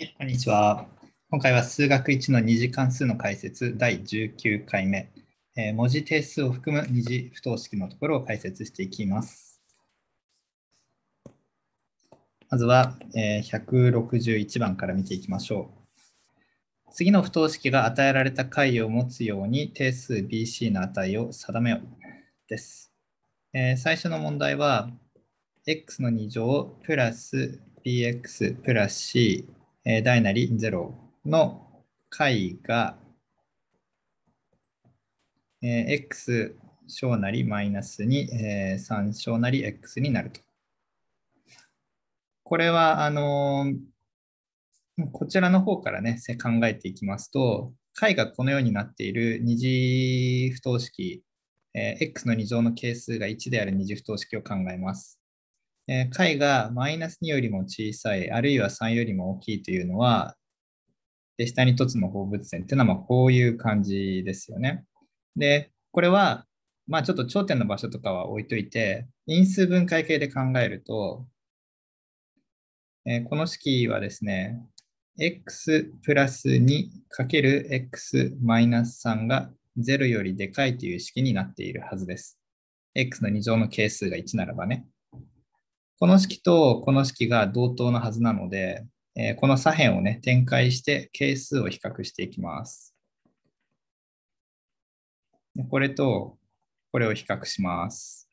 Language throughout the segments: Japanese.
はい、こんにちは。今回は数学1の2次関数の解説第19回目、えー、文字定数を含む2次不等式のところを解説していきます。まずは、えー、161番から見ていきましょう。次の不等式が与えられた解を持つように定数 BC の値を定めようです。えー、最初の問題は、x の2乗プラス bx プラス c え大なり0の解が、えー、x 小なりマイナス2、えー、3小なり x になると。これは、あのー、こちらの方からね、考えていきますと、解がこのようになっている二次不等式、えー、x の2乗の係数が1である二次不等式を考えます。えー、解がマイナス2よりも小さい、あるいは3よりも大きいというのは、で下に1つの放物線っていうのはまこういう感じですよね。で、これは、まあ、ちょっと頂点の場所とかは置いといて、因数分解系で考えると、えー、この式はですね、x プラス 2×x マイナス3が0よりでかいという式になっているはずです。x の2乗の係数が1ならばね。この式とこの式が同等のはずなので、えー、この左辺をね、展開して係数を比較していきます。これとこれを比較します。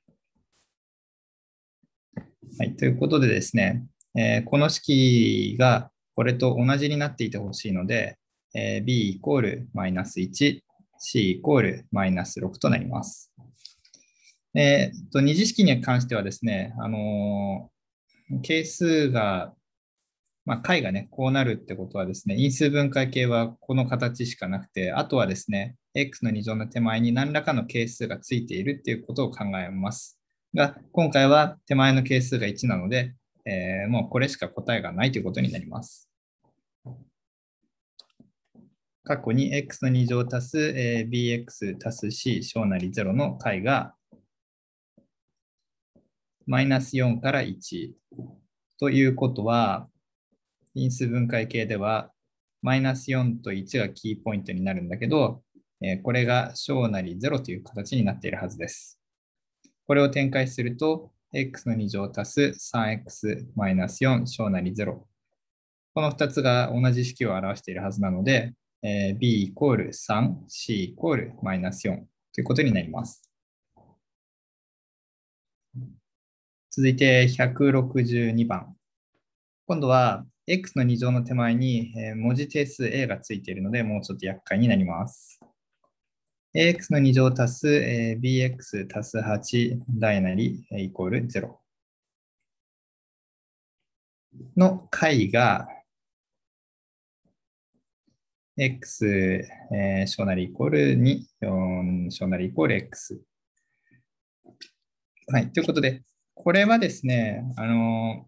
はい、ということでですね、えー、この式がこれと同じになっていてほしいので、えー、b イコールマイナス1、c イコールマイナス6となります。えっと、二次式に関してはですね、あのー、係数が、まあ、解がね、こうなるってことはですね、因数分解系はこの形しかなくて、あとはですね、x の2乗の手前に何らかの係数がついているっていうことを考えます。が、今回は手前の係数が1なので、えー、もうこれしか答えがないということになります。過去に x の2乗足す bx 足す c 小なり0の解がマイナス4から1。ということは、因数分解系では、マイナス4と1がキーポイントになるんだけど、これが小なり0という形になっているはずです。これを展開すると、x の2乗足す 3x マイナス4小なり0。この2つが同じ式を表しているはずなので、b イコール3、c イコールマイナス4ということになります。続いて162番。今度は x の2乗の手前に文字定数 a がついているので、もうちょっと厄介になります。ax の2乗足す bx 足す8大なりイコール0の解が x 小なりイコール2、4小なりイコール x。はい、ということで、これはですね、あの、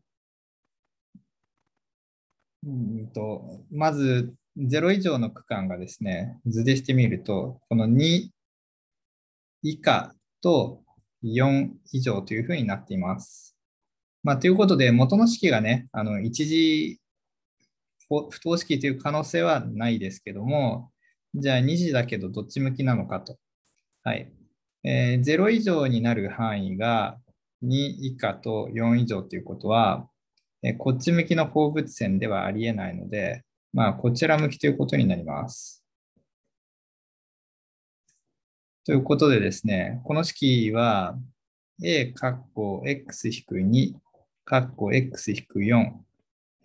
うんと、まず0以上の区間がですね、図でしてみると、この2以下と4以上というふうになっています。まあ、ということで、元の式がね、あの一次不等式という可能性はないですけども、じゃあ2次だけどどっち向きなのかと。はいえー、0以上になる範囲が2以下と4以上ということは、えこっち向きの放物線ではありえないので、まあ、こちら向きということになります。ということでですね、この式は a ッコ x-2 ッコ x-4、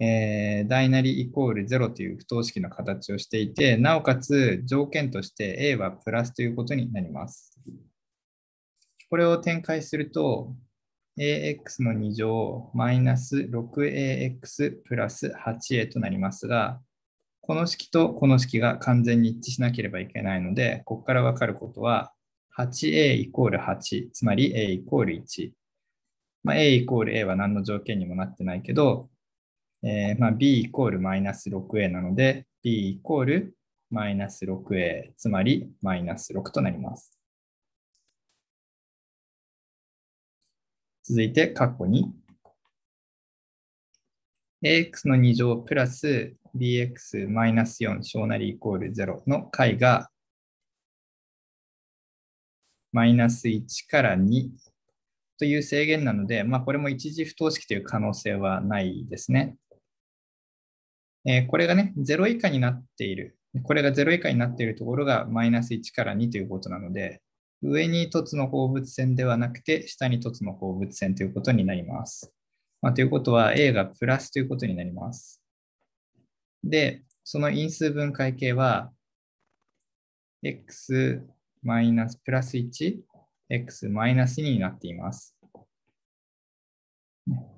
えー、大なりイコール0という不等式の形をしていて、なおかつ条件として a はプラスということになります。これを展開すると、ax の2乗マイナス 6ax プラス 8a となりますが、この式とこの式が完全に一致しなければいけないので、ここからわかることは、8a イコール8、つまり a イコール1。まあ、a イコール a は何の条件にもなってないけど、えー、まあ、b イコールマイナス 6a なので、b イコールマイナス 6a、つまりマイナス6となります。続いて、括弧2。ax の2乗プラス bx マイナス4小なりイコール0の解がマイナス1から2という制限なので、まあ、これも一次不等式という可能性はないですね。えー、これがね、0以下になっている。これが0以下になっているところがマイナス1から2ということなので、上に凸の放物線ではなくて、下に凸の放物線ということになります。まあ、ということは、A がプラスということになります。で、その因数分解系は、x マイナスプラス 1x マイナス2になっています。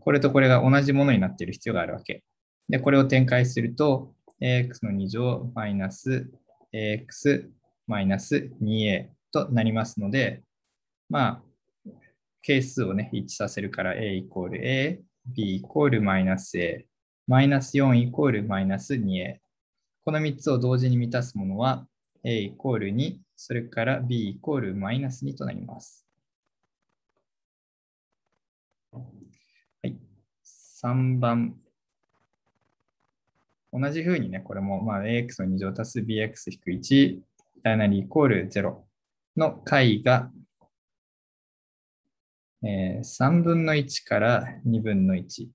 これとこれが同じものになっている必要があるわけ。で、これを展開すると、ax の2乗マイナス ax マイナス 2a となりますので、まあ、係数をね、一致させるから a イコール a、b イコールマイナス a、マイナス4イコールマイナス 2a。この3つを同時に満たすものは a イコール2、それから b イコールマイナス2となります。はい、3番。同じふうにね、これもまあ ax の2乗足す bx 引く1、ダイナリーイコール0。の解が、えー、3分の1から2分の1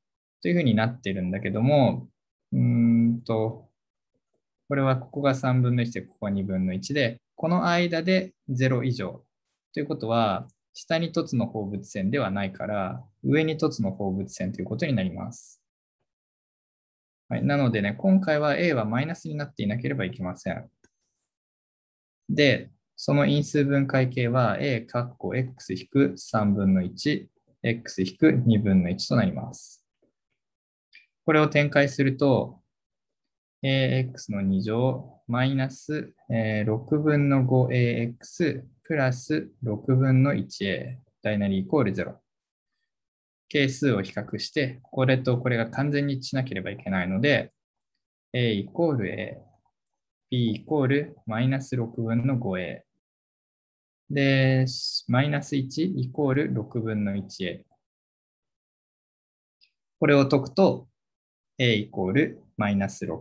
というふうになってるんだけども、うんと、これはここが3分の1で、ここが2分の1で、この間で0以上ということは、下に凸の放物線ではないから、上に凸の放物線ということになります。はい、なのでね、今回は A はマイナスになっていなければいけません。で、その因数分解系は a 括弧 x-3 分の 1x-2 分の1となります。これを展開すると、ax の2乗マイナス6分の 5ax プラス6分の 1a ダイナリーイコール0。係数を比較して、これとこれが完全に一致しなければいけないので、a イコール a、b イコールマイナス6分の 5a、で、マイナス1イコール6分の 1a。これを解くと、a イコールマイナス6。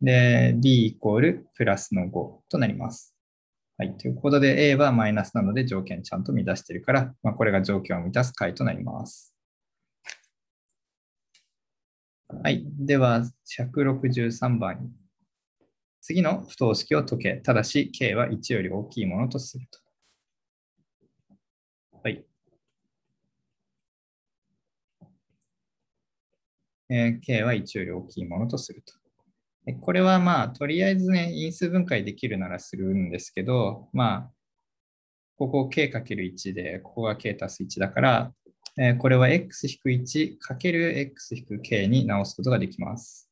で、b イコールプラスの5となります。はい。ということで、a はマイナスなので条件ちゃんと満たしているから、まあ、これが条件を満たす解となります。はい。では、163番に次の不等式を解け、ただし k は1より大きいものとすると。はい。えー、k は1より大きいものとすると。これはまあ、とりあえずね、因数分解できるならするんですけど、まあ、ここ k×1 で、ここが k たす1だから、えー、これは x-1×x-k に直すことができます。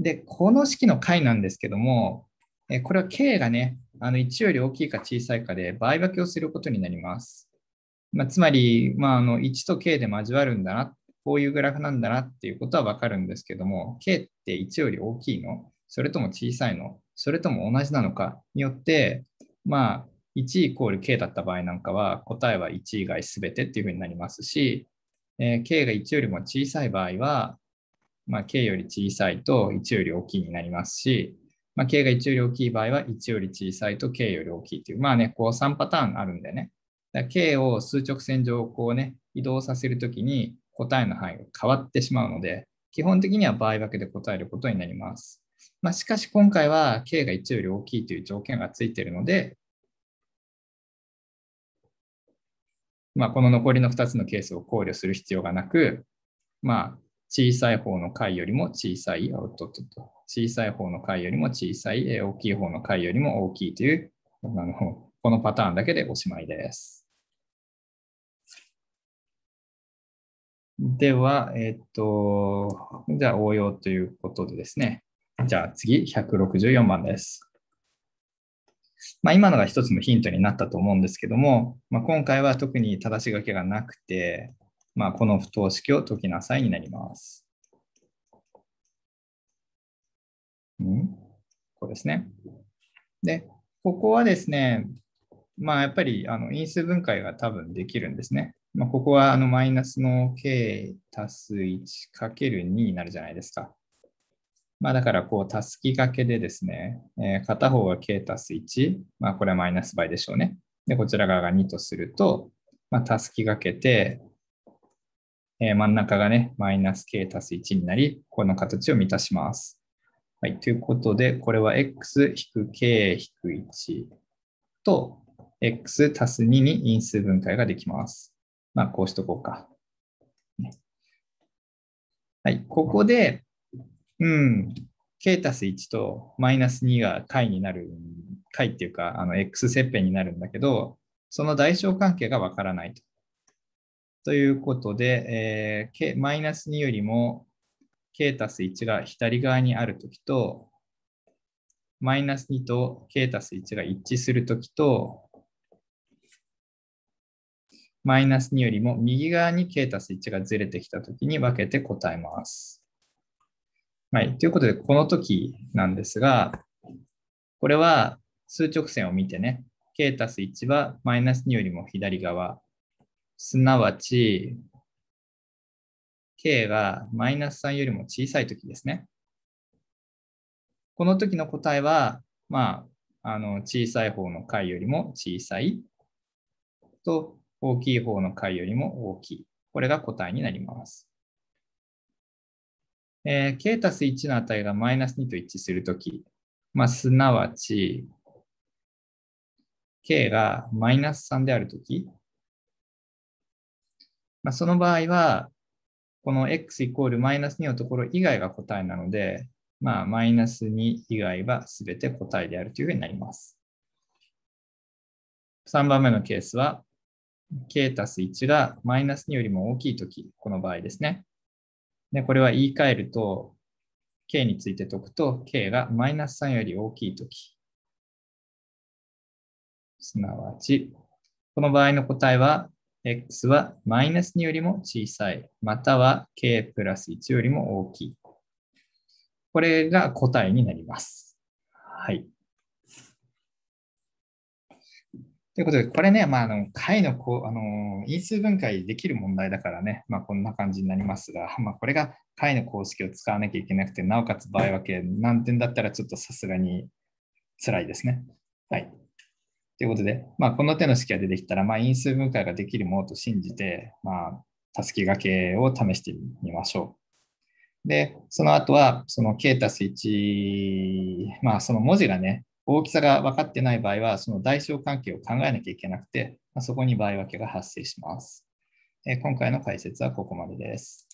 で、この式の解なんですけども、えこれは K がね、あの1より大きいか小さいかで倍分けをすることになります。まあ、つまり、まあ、あの1と K で交わるんだな、こういうグラフなんだなっていうことはわかるんですけども、K って1より大きいの、それとも小さいの、それとも同じなのかによって、まあ、1イコール K だった場合なんかは、答えは1以外すべてっていうふうになりますし、えー、K が1よりも小さい場合は、まあ、K より小さいと1より大きいになりますし、まあ、K が1より大きい場合は1より小さいと K より大きいという、まあね、こう3パターンあるんでね。だ K を数直線上こうね、移動させるときに答えの範囲が変わってしまうので、基本的には場合分けで答えることになります。まあ、しかし今回は K が1より大きいという条件がついているので、まあ、この残りの2つのケースを考慮する必要がなく、まあ、小さい方の解よりも小さい、アウトプット、小さい方の解よりも小さい、大きい方の解よりも大きいという、あのこのパターンだけでおしまいです。では、えっと、じゃあ応用ということでですね。じゃあ次、164番です。まあ、今のが一つのヒントになったと思うんですけども、まあ、今回は特に正し書きがなくて、まあ、この不等式を解きなさいになります。んこうですね。で、ここはですね、まあ、やっぱりあの因数分解が多分できるんですね。まあ、ここはあのマイナスの k 足す1かける2になるじゃないですか。まあ、だからこう、たすき掛けでですね、えー、片方が k 足す1、まあ、これはマイナス倍でしょうね。で、こちら側が2とすると、まあ、たすき掛けて、えー、真ん中がね、マイナス k たす1になり、この形を満たします。はい、ということで、これは x-k-1 と x たす2に因数分解ができます。まあ、こうしとこうか。はい、ここで、うん、k たす1とマイナス2が解になる、解っていうか、あの x 切片になるんだけど、その代償関係がわからないと。ということで、えー、K、マイナス2よりも k たす1が左側にあるときと、マイナス2と k たす1が一致するときと、マイナス2よりも右側に k たす1がずれてきたときに分けて答えます。はい。ということで、この時なんですが、これは数直線を見てね、k たす1はマイナス2よりも左側、すなわち、k がマイナス3よりも小さいときですね。この時の答えは、まあ、あの小さい方の解よりも小さいと大きい方の解よりも大きい。これが答えになります。えー、k たす1の値がマイナス2と一致するとき、まあ、すなわち、k がマイナス3であるとき、まあ、その場合は、この x イコールマイナス2のところ以外が答えなので、まあ、マイナス2以外は全て答えであるというふうになります。3番目のケースは、k たす1がマイナス2よりも大きいとき、この場合ですね。で、これは言い換えると、k について解くと、k がマイナス3より大きいとき。すなわち、この場合の答えは、x はマイナス2よりも小さい、または k プラス1よりも大きい。これが答えになります。はい。ということで、これね、まあ、あの解のこう、あの因数分解できる問題だからね、まあ、こんな感じになりますが、まあ、これが解の公式を使わなきゃいけなくて、なおかつ場合分け、何点だったらちょっとさすがに辛いですね。はい。ということで、まあ、この手の式が出てきたら、まあ、因数分解ができるものと信じて、まあ、たすきがけを試してみましょう。で、その後は、その k たす1、まあ、その文字がね、大きさが分かってない場合は、その代償関係を考えなきゃいけなくて、まあ、そこに場合分けが発生します。え今回の解説はここまでです。